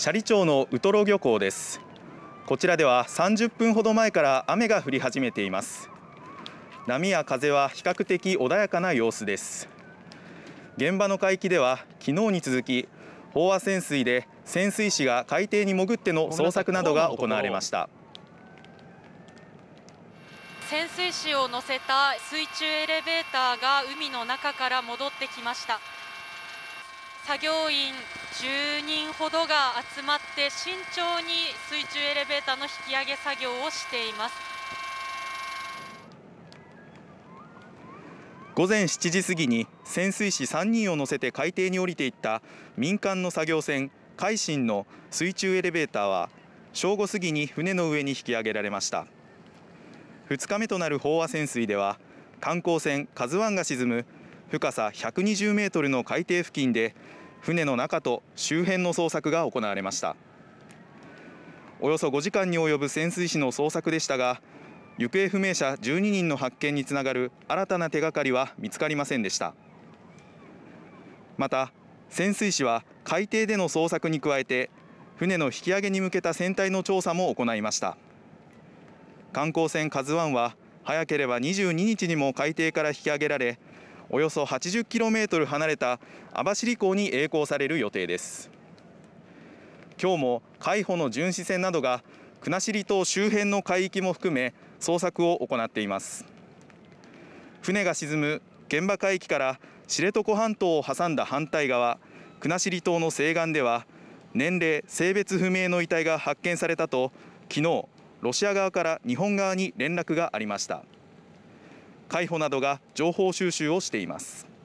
斜里町のウトロ漁港ですこちらでは30分ほど前から雨が降り始めています波や風は比較的穏やかな様子です現場の海域では昨日に続き飽和潜水で潜水士が海底に潜っての捜索などが行われました潜水士を乗せた水中エレベーターが海の中から戻ってきました作業員ほどが集まって慎重に水中エレベーターの引き上げ作業をしています午前7時過ぎに潜水士3人を乗せて海底に降りていった民間の作業船「海進」の水中エレベーターは正午過ぎに船の上に引き上げられました2日目となる飽和潜水では観光船「カズワンが沈む深さ120メートルの海底付近で船の中と周辺の捜索が行われましたおよそ5時間に及ぶ潜水士の捜索でしたが行方不明者12人の発見につながる新たな手がかりは見つかりませんでしたまた潜水士は海底での捜索に加えて船の引き上げに向けた船体の調査も行いました観光船「カズワンは早ければ22日にも海底から引き上げられおよそ8 0キロメートル離れた網走港に曳航される予定です今日も海保の巡視船などが国後島周辺の海域も含め捜索を行っています船が沈む現場海域から知床半島を挟んだ反対側国後島の西岸では年齢性別不明の遺体が発見されたと昨日ロシア側から日本側に連絡がありました海保などが情報収集をしています。